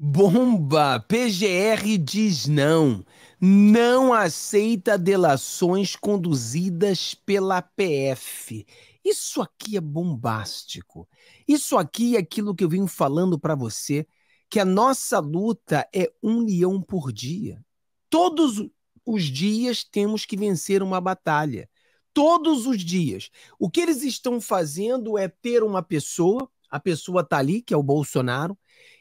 Bomba! PGR diz não. Não aceita delações conduzidas pela PF. Isso aqui é bombástico. Isso aqui é aquilo que eu venho falando para você, que a nossa luta é um leão por dia. Todos os dias temos que vencer uma batalha. Todos os dias. O que eles estão fazendo é ter uma pessoa, a pessoa tá ali, que é o Bolsonaro,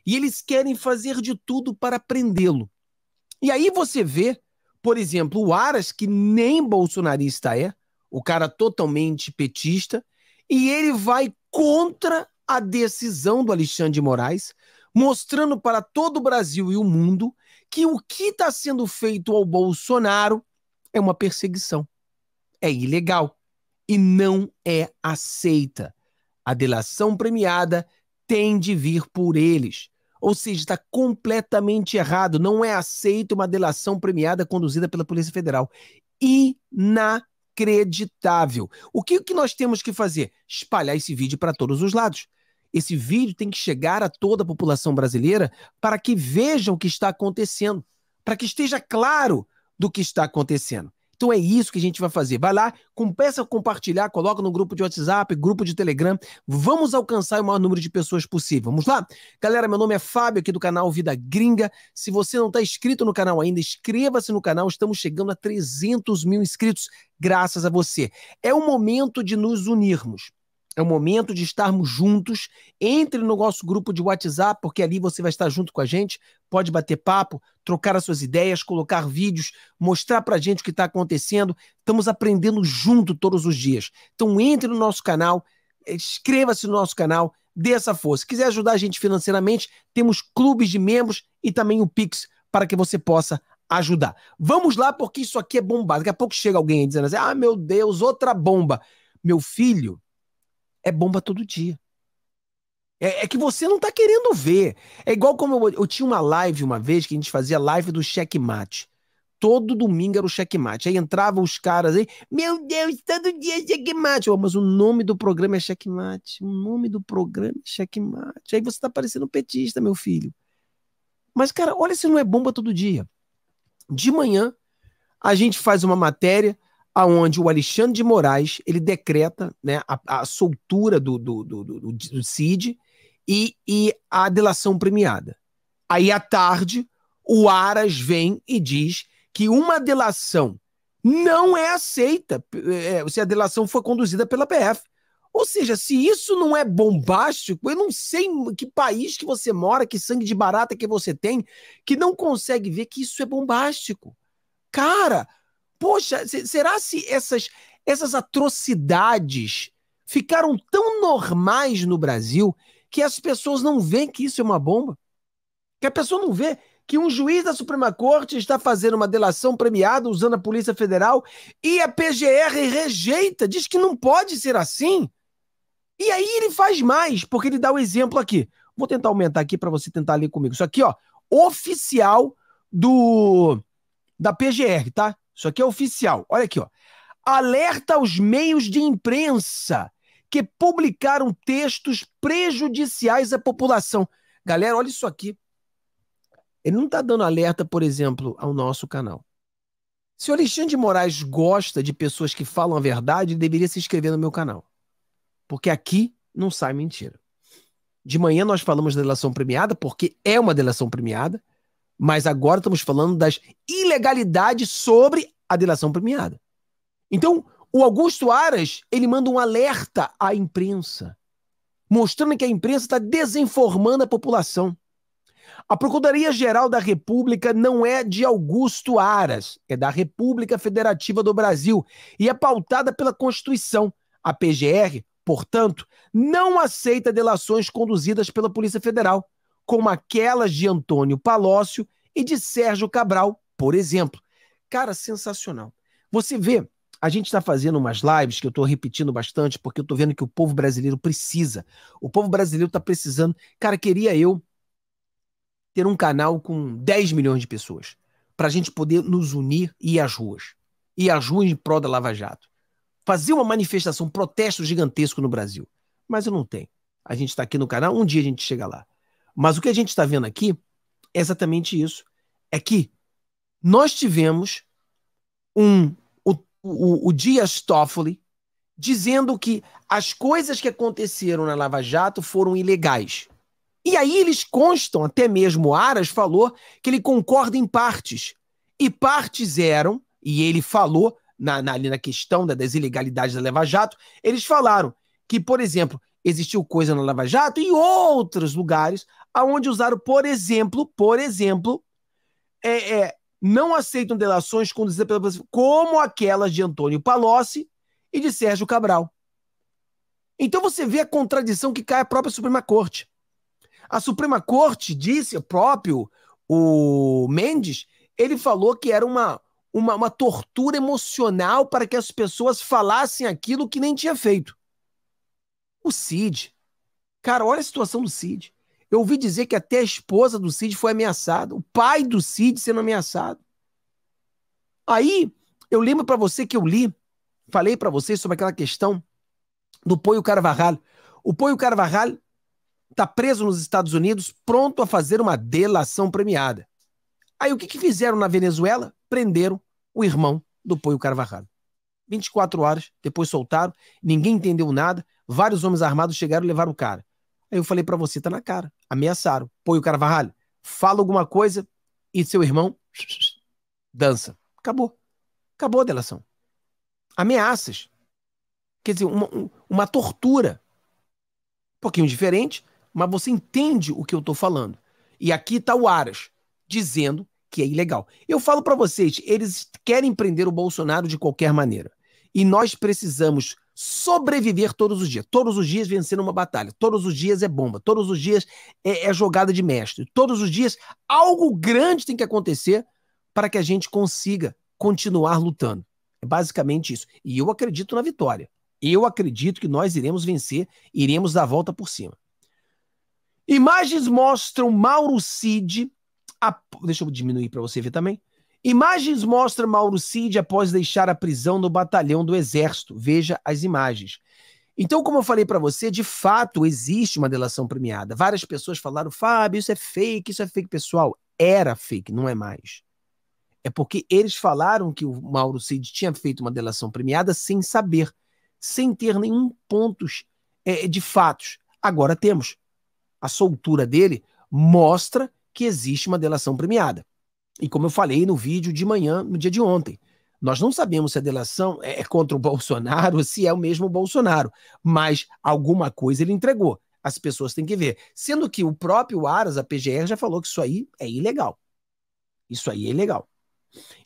e eles querem fazer de tudo para prendê-lo. E aí você vê, por exemplo, o Aras, que nem bolsonarista é, o cara totalmente petista, e ele vai contra a decisão do Alexandre de Moraes, mostrando para todo o Brasil e o mundo que o que está sendo feito ao Bolsonaro é uma perseguição. É ilegal e não é aceita. A delação premiada tem de vir por eles. Ou seja, está completamente errado. Não é aceito uma delação premiada conduzida pela Polícia Federal. Inacreditável. O que, que nós temos que fazer? Espalhar esse vídeo para todos os lados. Esse vídeo tem que chegar a toda a população brasileira para que vejam o que está acontecendo, para que esteja claro do que está acontecendo. Então é isso que a gente vai fazer. Vai lá, começa a compartilhar, coloca no grupo de WhatsApp, grupo de Telegram. Vamos alcançar o maior número de pessoas possível. Vamos lá? Galera, meu nome é Fábio, aqui do canal Vida Gringa. Se você não está inscrito no canal ainda, inscreva-se no canal. Estamos chegando a 300 mil inscritos, graças a você. É o momento de nos unirmos. É o momento de estarmos juntos. Entre no nosso grupo de WhatsApp, porque ali você vai estar junto com a gente, pode bater papo, trocar as suas ideias, colocar vídeos, mostrar pra gente o que está acontecendo. Estamos aprendendo junto todos os dias. Então entre no nosso canal, inscreva-se no nosso canal, dê essa força. Se quiser ajudar a gente financeiramente, temos clubes de membros e também o Pix para que você possa ajudar. Vamos lá, porque isso aqui é bombado. Daqui a pouco chega alguém dizendo assim: ah, meu Deus, outra bomba. Meu filho, é bomba todo dia. É, é que você não tá querendo ver. É igual como eu, eu, tinha uma live uma vez que a gente fazia live do checkmate. Todo domingo era o checkmate. Aí entravam os caras aí, meu Deus, todo dia é checkmate. Eu, mas o nome do programa é checkmate. O nome do programa é checkmate. Aí você tá parecendo um petista, meu filho. Mas, cara, olha se não é bomba todo dia. De manhã, a gente faz uma matéria aonde o Alexandre de Moraes ele decreta né, a, a soltura do, do, do, do, do Cid e, e a delação premiada. Aí à tarde, o Aras vem e diz que uma delação não é aceita é, é, se a delação foi conduzida pela PF. Ou seja, se isso não é bombástico, eu não sei que país que você mora, que sangue de barata que você tem, que não consegue ver que isso é bombástico. Cara, poxa, será se essas, essas atrocidades ficaram tão normais no Brasil que as pessoas não veem que isso é uma bomba? Que a pessoa não vê que um juiz da Suprema Corte está fazendo uma delação premiada usando a Polícia Federal e a PGR rejeita, diz que não pode ser assim. E aí ele faz mais, porque ele dá o exemplo aqui. Vou tentar aumentar aqui para você tentar ler comigo. Isso aqui, ó, oficial do da PGR, tá? Isso aqui é oficial. Olha aqui, ó. Alerta aos meios de imprensa que publicaram textos prejudiciais à população. Galera, olha isso aqui. Ele não está dando alerta, por exemplo, ao nosso canal. Se o Alexandre de Moraes gosta de pessoas que falam a verdade, ele deveria se inscrever no meu canal. Porque aqui não sai mentira. De manhã nós falamos da delação premiada, porque é uma delação premiada. Mas agora estamos falando das ilegalidades sobre a delação premiada. Então, o Augusto Aras, ele manda um alerta à imprensa, mostrando que a imprensa está desinformando a população. A Procuradoria-Geral da República não é de Augusto Aras, é da República Federativa do Brasil e é pautada pela Constituição. A PGR, portanto, não aceita delações conduzidas pela Polícia Federal, como aquelas de Antônio Palócio e de Sérgio Cabral, por exemplo. Cara, sensacional. Você vê, a gente está fazendo umas lives que eu estou repetindo bastante, porque eu estou vendo que o povo brasileiro precisa. O povo brasileiro está precisando. Cara, queria eu ter um canal com 10 milhões de pessoas, para a gente poder nos unir e ir às ruas. Ir às ruas em prol da Lava Jato. Fazer uma manifestação, um protesto gigantesco no Brasil. Mas eu não tenho. A gente está aqui no canal, um dia a gente chega lá. Mas o que a gente está vendo aqui exatamente isso. É que nós tivemos um o, o, o Dias Toffoli dizendo que as coisas que aconteceram na Lava Jato foram ilegais. E aí eles constam, até mesmo Aras falou que ele concorda em partes. E partes eram, e ele falou na, na, ali na questão da, das ilegalidades da Lava Jato, eles falaram que, por exemplo, existiu coisa na Lava Jato e outros lugares aonde usaram, por exemplo, por exemplo, é, é, não aceitam delações conduzidas pela como aquelas de Antônio Palocci e de Sérgio Cabral. Então você vê a contradição que cai a própria Suprema Corte. A Suprema Corte disse, o próprio o Mendes, ele falou que era uma, uma, uma tortura emocional para que as pessoas falassem aquilo que nem tinha feito. O Cid. Cara, olha a situação do Cid. Eu ouvi dizer que até a esposa do Cid foi ameaçada, o pai do Cid sendo ameaçado. Aí, eu lembro para você que eu li, falei para você sobre aquela questão do Poio Carvajal. O Poio Carvajal está preso nos Estados Unidos, pronto a fazer uma delação premiada. Aí o que, que fizeram na Venezuela? Prenderam o irmão do Poio Carvajal. 24 horas, depois soltaram, ninguém entendeu nada, vários homens armados chegaram e levaram o cara. Aí eu falei para você, tá na cara. Ameaçaram. põe o o Carvalho, fala alguma coisa e seu irmão dança. Acabou. Acabou a delação. Ameaças. Quer dizer, uma, uma tortura. Um pouquinho diferente, mas você entende o que eu tô falando. E aqui tá o Aras dizendo que é ilegal. Eu falo para vocês, eles querem prender o Bolsonaro de qualquer maneira. E nós precisamos sobreviver todos os dias. Todos os dias vencer uma batalha. Todos os dias é bomba. Todos os dias é, é jogada de mestre. Todos os dias algo grande tem que acontecer para que a gente consiga continuar lutando. É basicamente isso. E eu acredito na vitória. Eu acredito que nós iremos vencer, iremos dar a volta por cima. Imagens mostram Mauro Cid. A... Deixa eu diminuir para você ver também. Imagens mostram Mauro Cid após deixar a prisão no batalhão do Exército. Veja as imagens. Então, como eu falei para você, de fato existe uma delação premiada. Várias pessoas falaram, Fábio, isso é fake, isso é fake, pessoal. Era fake, não é mais. É porque eles falaram que o Mauro Cid tinha feito uma delação premiada sem saber, sem ter nenhum pontos é, de fatos. Agora temos. A soltura dele mostra que existe uma delação premiada. E como eu falei no vídeo de manhã, no dia de ontem, nós não sabemos se a delação é, é contra o Bolsonaro, se é o mesmo Bolsonaro, mas alguma coisa ele entregou. As pessoas têm que ver. Sendo que o próprio Aras, a PGR, já falou que isso aí é ilegal. Isso aí é ilegal.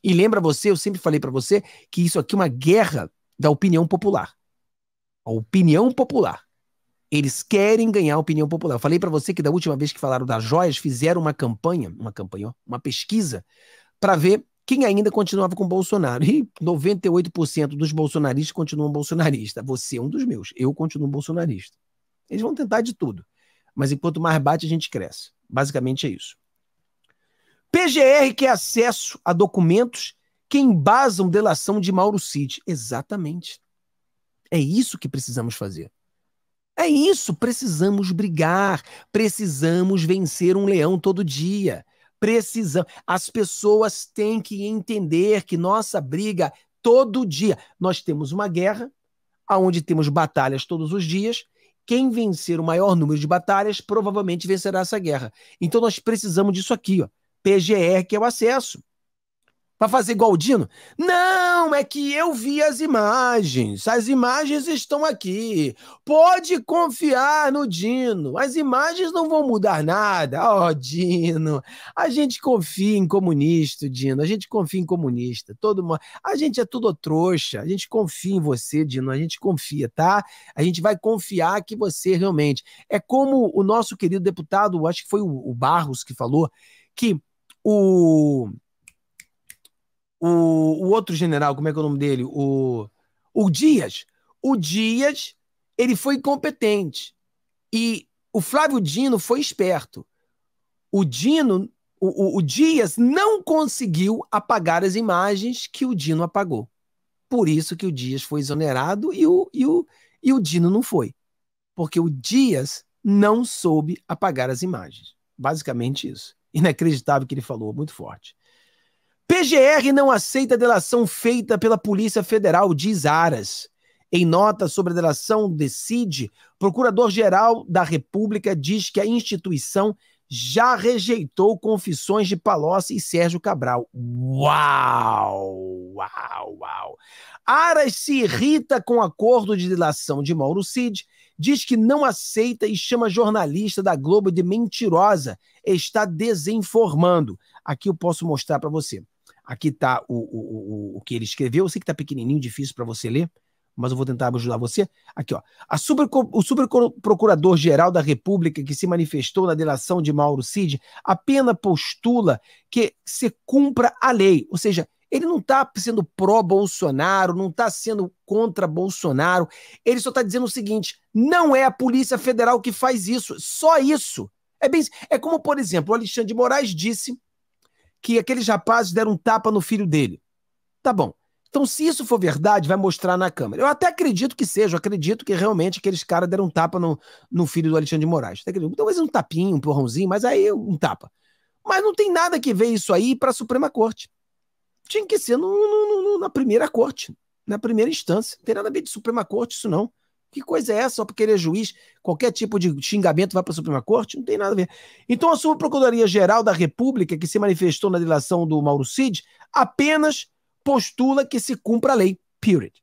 E lembra você, eu sempre falei para você que isso aqui é uma guerra da opinião popular. A opinião popular. Eles querem ganhar a opinião popular. Eu falei para você que da última vez que falaram das joias, fizeram uma campanha, uma campanha, uma pesquisa, para ver quem ainda continuava com Bolsonaro. E 98% dos bolsonaristas continuam bolsonaristas. Você é um dos meus, eu continuo bolsonarista. Eles vão tentar de tudo. Mas enquanto mais bate, a gente cresce. Basicamente é isso. PGR quer acesso a documentos que embasam delação de Mauro Cid. Exatamente. É isso que precisamos fazer. É isso, precisamos brigar, precisamos vencer um leão todo dia. Precisamos. As pessoas têm que entender que nossa briga todo dia. Nós temos uma guerra, onde temos batalhas todos os dias. Quem vencer o maior número de batalhas provavelmente vencerá essa guerra. Então nós precisamos disso aqui, ó. PGR, que é o acesso. Pra fazer igual o Dino? Não, é que eu vi as imagens. As imagens estão aqui. Pode confiar no Dino. As imagens não vão mudar nada. Ó, oh, Dino. A gente confia em comunista, Dino. A gente confia em comunista. Todo mundo. A gente é tudo trouxa. A gente confia em você, Dino. A gente confia, tá? A gente vai confiar que você realmente. É como o nosso querido deputado, acho que foi o Barros que falou, que o o, o outro general, como é que é o nome dele? O, o Dias. O Dias, ele foi incompetente. E o Flávio Dino foi esperto. O Dino, o, o Dias não conseguiu apagar as imagens que o Dino apagou. Por isso que o Dias foi exonerado e o, e o, e o Dino não foi. Porque o Dias não soube apagar as imagens. Basicamente isso. Inacreditável que ele falou, muito forte. PGR não aceita delação feita pela Polícia Federal, diz Aras. Em nota sobre a delação, decide, Procurador-Geral da República diz que a instituição já rejeitou confissões de Palocci e Sérgio Cabral. Uau! Uau, uau! Aras se irrita com o acordo de delação de Mauro Cid, diz que não aceita e chama jornalista da Globo de mentirosa. Está desinformando. Aqui eu posso mostrar para você. Aqui está o, o, o, o que ele escreveu. Eu sei que está pequenininho, difícil para você ler, mas eu vou tentar ajudar você. Aqui, ó. A super, o Superprocurador-Geral da República, que se manifestou na delação de Mauro Cid, apenas postula que se cumpra a lei. Ou seja, ele não está sendo pró-Bolsonaro, não está sendo contra Bolsonaro. Ele só está dizendo o seguinte: não é a Polícia Federal que faz isso, só isso. É, bem, é como, por exemplo, o Alexandre de Moraes disse que aqueles rapazes deram um tapa no filho dele. Tá bom. Então, se isso for verdade, vai mostrar na Câmara. Eu até acredito que seja, eu acredito que realmente aqueles caras deram um tapa no, no filho do Alexandre de Moraes. Tá Talvez um tapinho, um porrãozinho, mas aí um tapa. Mas não tem nada que ver isso aí para a Suprema Corte. Tinha que ser no, no, no, na primeira corte, na primeira instância. Não tem nada a ver de Suprema Corte isso não. Que coisa é essa? Só porque ele é juiz, qualquer tipo de xingamento vai para a Suprema Corte? Não tem nada a ver. Então, a Subprocuradoria-Geral da República, que se manifestou na delação do Mauro Cid, apenas postula que se cumpra a lei. Period.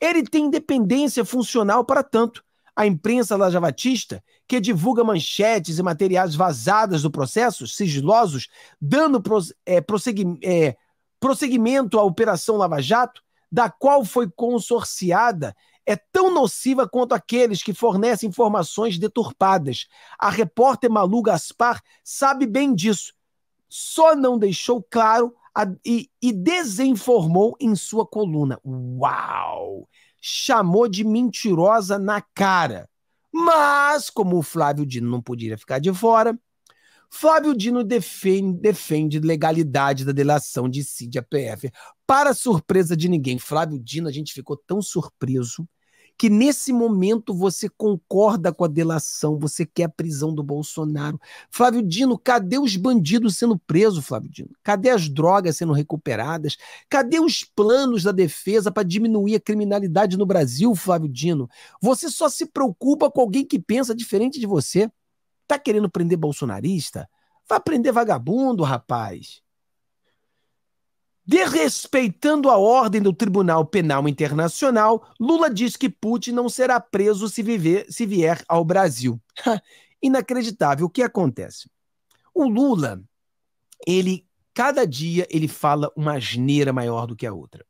Ele tem independência funcional para tanto. A imprensa Laja Batista, que divulga manchetes e materiais vazados do processo, sigilosos, dando é, prossegui é, prosseguimento à Operação Lava Jato, da qual foi consorciada é tão nociva quanto aqueles que fornecem informações deturpadas. A repórter Malu Gaspar sabe bem disso, só não deixou claro a, e, e desinformou em sua coluna. Uau! Chamou de mentirosa na cara. Mas, como o Flávio Dino não podia ficar de fora, Flávio Dino defende, defende, legalidade da delação de Cid a PF. Para surpresa de ninguém, Flávio Dino, a gente ficou tão surpreso que nesse momento você concorda com a delação, você quer a prisão do Bolsonaro. Flávio Dino, cadê os bandidos sendo presos, Flávio Dino? Cadê as drogas sendo recuperadas? Cadê os planos da defesa para diminuir a criminalidade no Brasil, Flávio Dino? Você só se preocupa com alguém que pensa diferente de você. Tá querendo prender bolsonarista? Vai prender vagabundo, rapaz. Desrespeitando a ordem do Tribunal Penal Internacional, Lula diz que Putin não será preso se, viver, se vier ao Brasil. Inacreditável. O que acontece? O Lula, ele cada dia ele fala uma asneira maior do que a outra.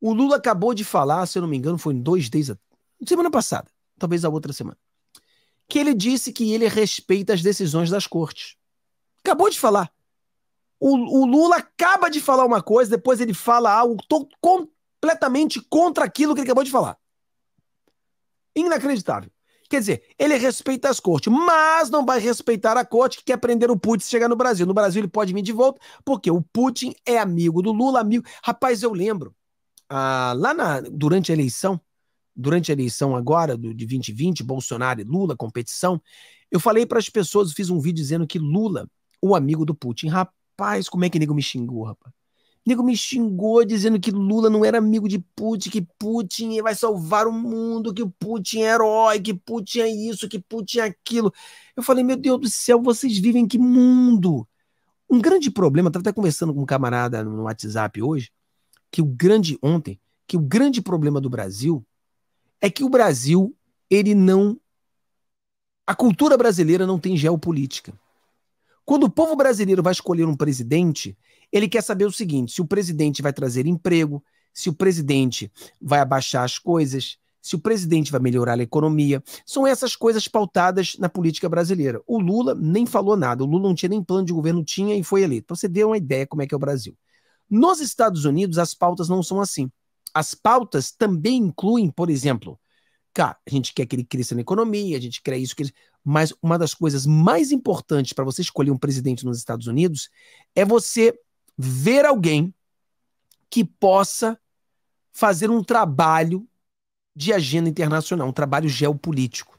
O Lula acabou de falar, se eu não me engano, foi em dois dias, semana passada, talvez a outra semana, que ele disse que ele respeita as decisões das cortes. Acabou de falar. O, o, Lula acaba de falar uma coisa, depois ele fala algo completamente contra aquilo que ele acabou de falar. Inacreditável. Quer dizer, ele respeita as cortes, mas não vai respeitar a corte que quer prender o Putin se chegar no Brasil. No Brasil ele pode vir de volta, porque o Putin é amigo do Lula, amigo. Rapaz, eu lembro, ah, lá na, durante a eleição, durante a eleição agora do, de 2020, Bolsonaro e Lula, competição, eu falei para as pessoas, fiz um vídeo dizendo que Lula, o amigo do Putin, rapaz, Rapaz, como é que nego me xingou, rapaz? Nego me xingou dizendo que Lula não era amigo de Putin, que Putin vai salvar o mundo, que o Putin é herói, que Putin é isso, que Putin é aquilo. Eu falei, meu Deus do céu, vocês vivem em que mundo? Um grande problema, estava até conversando com um camarada no WhatsApp hoje, que o grande ontem, que o grande problema do Brasil é que o Brasil, ele não a cultura brasileira não tem geopolítica. Quando o povo brasileiro vai escolher um presidente, ele quer saber o seguinte: se o presidente vai trazer emprego, se o presidente vai abaixar as coisas, se o presidente vai melhorar a economia. São essas coisas pautadas na política brasileira. O Lula nem falou nada, o Lula não tinha nem plano de governo, tinha e foi eleito. Então você deu uma ideia como é que é o Brasil. Nos Estados Unidos, as pautas não são assim. As pautas também incluem, por exemplo, Cara, a gente quer que ele cresça na economia, a gente quer isso, que mas uma das coisas mais importantes para você escolher um presidente nos Estados Unidos é você ver alguém que possa fazer um trabalho de agenda internacional, um trabalho geopolítico.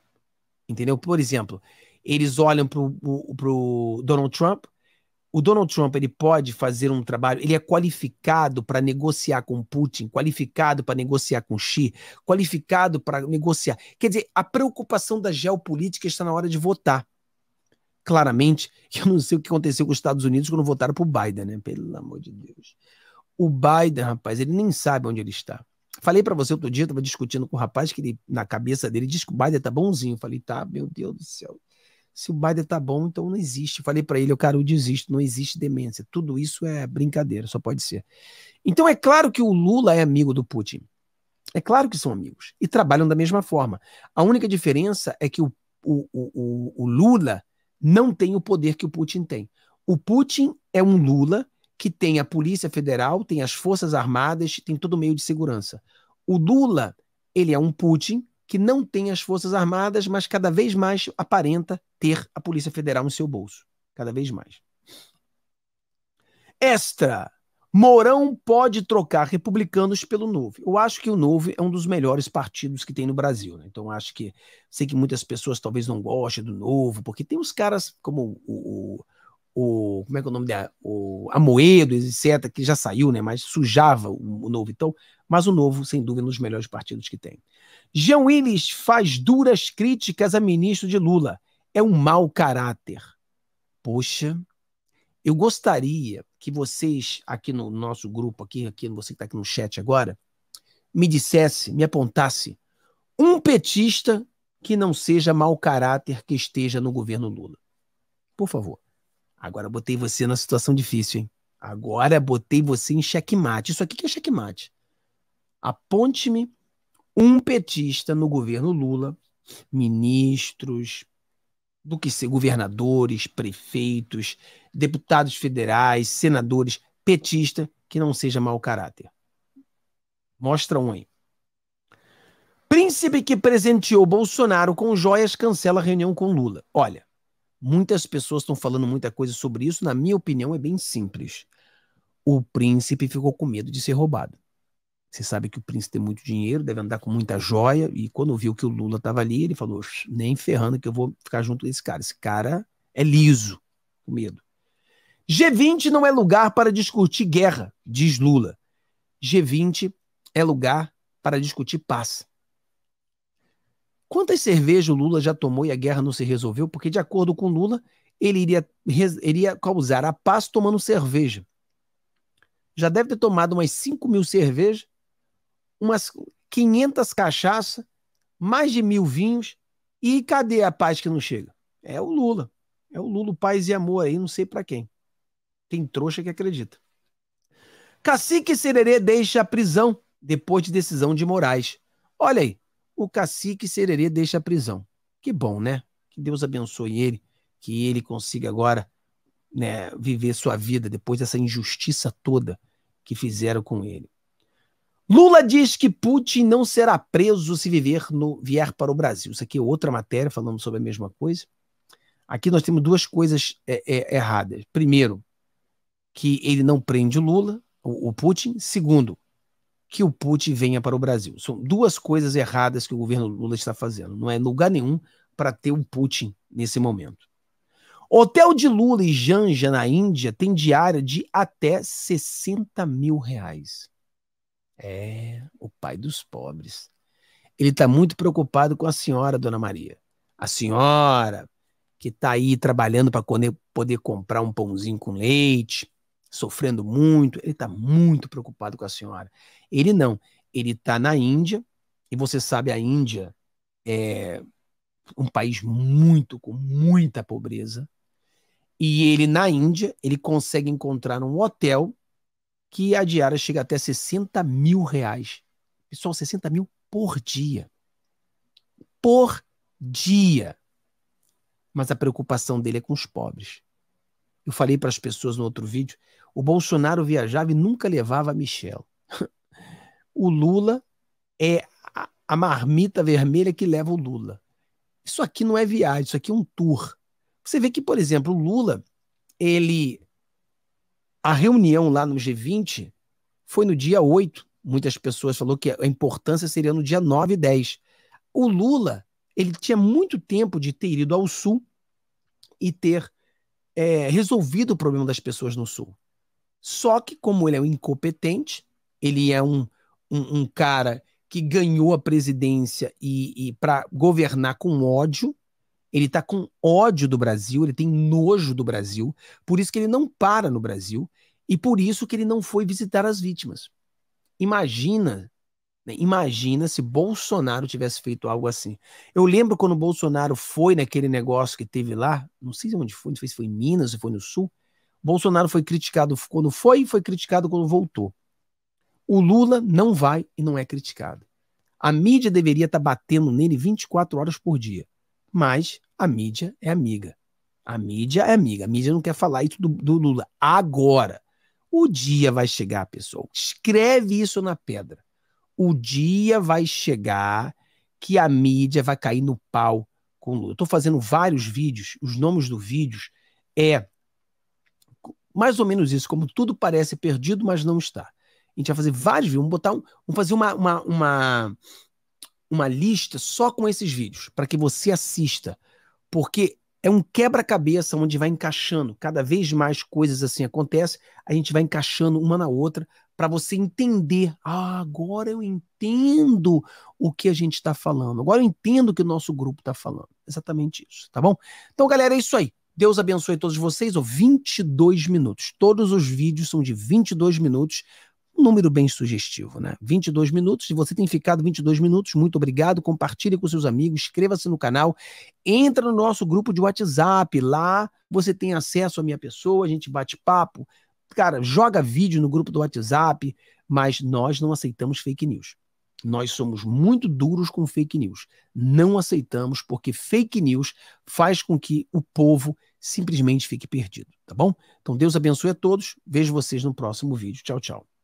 Entendeu? Por exemplo, eles olham para o Donald Trump o Donald Trump ele pode fazer um trabalho, ele é qualificado para negociar com Putin, qualificado para negociar com Xi, qualificado para negociar. Quer dizer, a preocupação da geopolítica está na hora de votar. Claramente, eu não sei o que aconteceu com os Estados Unidos quando votaram para o Biden, né? Pelo amor de Deus. O Biden, rapaz, ele nem sabe onde ele está. Falei para você outro dia, eu estava discutindo com o um rapaz que ele, na cabeça dele, diz que o Biden tá bonzinho. falei, tá, meu Deus do céu se o Biden tá bom, então não existe. Falei para ele, eu cara, eu desisto, não existe demência. Tudo isso é brincadeira, só pode ser. Então é claro que o Lula é amigo do Putin. É claro que são amigos e trabalham da mesma forma. A única diferença é que o, o, o, o Lula não tem o poder que o Putin tem. O Putin é um Lula que tem a Polícia Federal, tem as Forças Armadas, tem todo o meio de segurança. O Lula, ele é um Putin que não tem as Forças Armadas, mas cada vez mais aparenta ter a Polícia Federal no seu bolso. Cada vez mais. Extra. Mourão pode trocar republicanos pelo Novo. Eu acho que o Novo é um dos melhores partidos que tem no Brasil. Né? Então, acho que. Sei que muitas pessoas talvez não gostem do Novo, porque tem uns caras como o, o o como é que é o nome dela? O Amoedo, etc, que já saiu, né, mas sujava o, o, novo então, mas o novo sem dúvida é um dos melhores partidos que tem. Jean Willis faz duras críticas a ministro de Lula. É um mau caráter. Poxa, eu gostaria que vocês aqui no nosso grupo, aqui, aqui você que está aqui no chat agora, me dissesse, me apontasse um petista que não seja mau caráter que esteja no governo Lula. Por favor. Agora botei você na situação difícil, hein? Agora botei você em checkmate. Isso aqui que é checkmate. Aponte-me um petista no governo Lula, ministros, do que ser governadores, prefeitos, deputados federais, senadores, petista que não seja mau caráter. Mostra um aí. Príncipe que presenteou Bolsonaro com joias cancela reunião com Lula. Olha, muitas pessoas estão falando muita coisa sobre isso, na minha opinião é bem simples. O príncipe ficou com medo de ser roubado. Você sabe que o príncipe tem muito dinheiro, deve andar com muita joia. E quando viu que o Lula estava ali, ele falou: nem ferrando que eu vou ficar junto desse cara. Esse cara é liso, com medo. G20 não é lugar para discutir guerra, diz Lula. G20 é lugar para discutir paz. Quantas cervejas o Lula já tomou e a guerra não se resolveu? Porque, de acordo com Lula, ele iria, iria causar a paz tomando cerveja. Já deve ter tomado umas 5 mil cervejas umas 500 cachaça, mais de mil vinhos, e cadê a paz que não chega? É o Lula. É o Lula, paz e amor aí, não sei para quem. Tem trouxa que acredita. Cacique Sererê deixa a prisão depois de decisão de Moraes. Olha aí, o cacique Sererê deixa a prisão. Que bom, né? Que Deus abençoe ele, que ele consiga agora né, viver sua vida depois dessa injustiça toda que fizeram com ele. Lula diz que Putin não será preso se viver no, vier para o Brasil. Isso aqui é outra matéria falando sobre a mesma coisa. Aqui nós temos duas coisas é, é, erradas. Primeiro, que ele não prende Lula, o, o Putin. Segundo, que o Putin venha para o Brasil. São duas coisas erradas que o governo Lula está fazendo. Não é lugar nenhum para ter o Putin nesse momento. Hotel de Lula e Janja na Índia tem diária de até 60 mil reais. É, o pai dos pobres. Ele está muito preocupado com a senhora, dona Maria. A senhora que está aí trabalhando para poder comprar um pãozinho com leite, sofrendo muito. Ele está muito preocupado com a senhora. Ele não. Ele está na Índia, e você sabe, a Índia é um país muito, com muita pobreza. E ele, na Índia, ele consegue encontrar um hotel que a diária chega até 60 mil reais. Pessoal, 60 mil por dia. Por dia. Mas a preocupação dele é com os pobres. Eu falei para as pessoas no outro vídeo: o Bolsonaro viajava e nunca levava a Michel. o Lula é a, a marmita vermelha que leva o Lula. Isso aqui não é viagem, isso aqui é um tour. Você vê que, por exemplo, o Lula, ele a reunião lá no G20 foi no dia 8. Muitas pessoas falaram que a importância seria no dia 9 e 10. O Lula, ele tinha muito tempo de ter ido ao Sul e ter é, resolvido o problema das pessoas no Sul. Só que, como ele é um incompetente, ele é um, um, um cara que ganhou a presidência e, e para governar com ódio, ele tá com ódio do Brasil, ele tem nojo do Brasil, por isso que ele não para no Brasil e por isso que ele não foi visitar as vítimas. Imagina, né? imagina se Bolsonaro tivesse feito algo assim. Eu lembro quando Bolsonaro foi naquele negócio que teve lá, não sei onde foi, não sei se foi em Minas, se foi no Sul. Bolsonaro foi criticado quando foi e foi criticado quando voltou. O Lula não vai e não é criticado. A mídia deveria estar tá batendo nele 24 horas por dia. Mas a mídia é amiga. A mídia é amiga. A mídia não quer falar isso do, do Lula. Agora, o dia vai chegar, pessoal. Escreve isso na pedra. O dia vai chegar que a mídia vai cair no pau com o Lula. Eu estou fazendo vários vídeos, os nomes dos vídeos é mais ou menos isso, como tudo parece perdido, mas não está. A gente vai fazer vários vídeos, vamos botar um, vamos fazer uma, uma, uma, uma lista só com esses vídeos, para que você assista porque é um quebra-cabeça onde vai encaixando cada vez mais coisas assim acontecem, a gente vai encaixando uma na outra para você entender. Ah, agora eu entendo o que a gente está falando. Agora eu entendo o que o nosso grupo está falando. Exatamente isso, tá bom? Então, galera, é isso aí. Deus abençoe todos vocês. Oh, 22 minutos. Todos os vídeos são de 22 minutos um número bem sugestivo, né? 22 minutos. Se você tem ficado 22 minutos, muito obrigado. Compartilhe com seus amigos, inscreva-se no canal, entra no nosso grupo de WhatsApp. Lá você tem acesso à minha pessoa, a gente bate papo. Cara, joga vídeo no grupo do WhatsApp, mas nós não aceitamos fake news. Nós somos muito duros com fake news. Não aceitamos, porque fake news faz com que o povo simplesmente fique perdido, tá bom? Então Deus abençoe a todos. Vejo vocês no próximo vídeo. Tchau, tchau.